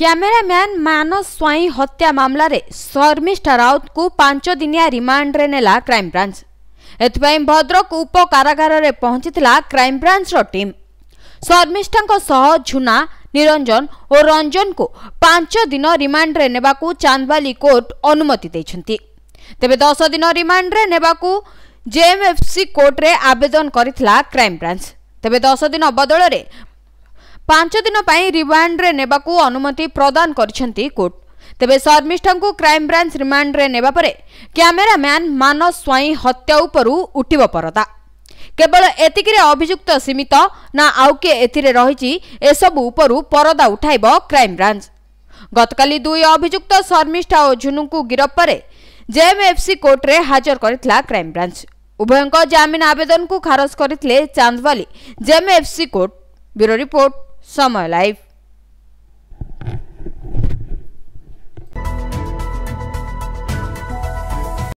cameraman Manas Swain ହତ୍ୟା ମାମଲାରେ ଶର୍ମିଷ୍ଠା ରାଉତଙ୍କୁ ପାଞ୍ଚ ଦିନିଆ ରିମାଣ୍ଡରେ ନେଲା କ୍ରାଇମବ୍ରାଞ୍ଚ ଏଥିପାଇଁ ଭଦ୍ରକ ଉପ କାରାଗାରରେ ପହଞ୍ଚିଥିଲା କ୍ରାଇମବ୍ରାଞ୍ଚର ଟିମ୍ ଶର୍ମିଷ୍ଠାଙ୍କ ସହ ଝୁନା ନିରଞ୍ଜନ ଓ ରଞ୍ଜନଙ୍କୁ ପାଞ୍ଚ ଦିନ ରିମାଣ୍ଡରେ ନେବାକୁ ଚାନ୍ଦବାଲି କୋର୍ଟ ଅନୁମତି ଦେଇଛନ୍ତି ତେବେ ଦଶ ଦିନ ରିମାଣ୍ଡରେ ନେବାକୁ ଜେଏମ୍ଏଫ୍ସି କୋର୍ଟରେ ଆବେଦନ କରିଥିଲା କ୍ରାଇମବ୍ରାଞ୍ଚ ତେବେ ଦଶ ଦିନ ବଦଳରେ पाँच रिमांड रिमाण्डे नै अनुमति प्रदान क्राइम गरिब शर्मिष्टा क्राइमब्रान्च रिमाण्डे न्यमेरा्यान मानस स्वई हत्या केवल उपल एतिकिक्त सीमित न आउके एसबु परदा उठा ब्रांच गतकाली दुई अभियुक्त शर्मिष्टा ओझुनको गिरफे जेएमएफसी कोर्टी हाजर क्राइम ब्रांच उभयको जामिन आवेदनको खारज जेएमएफसी कोर्ट जेएमएफसीर्टो रिपोर्ट summer life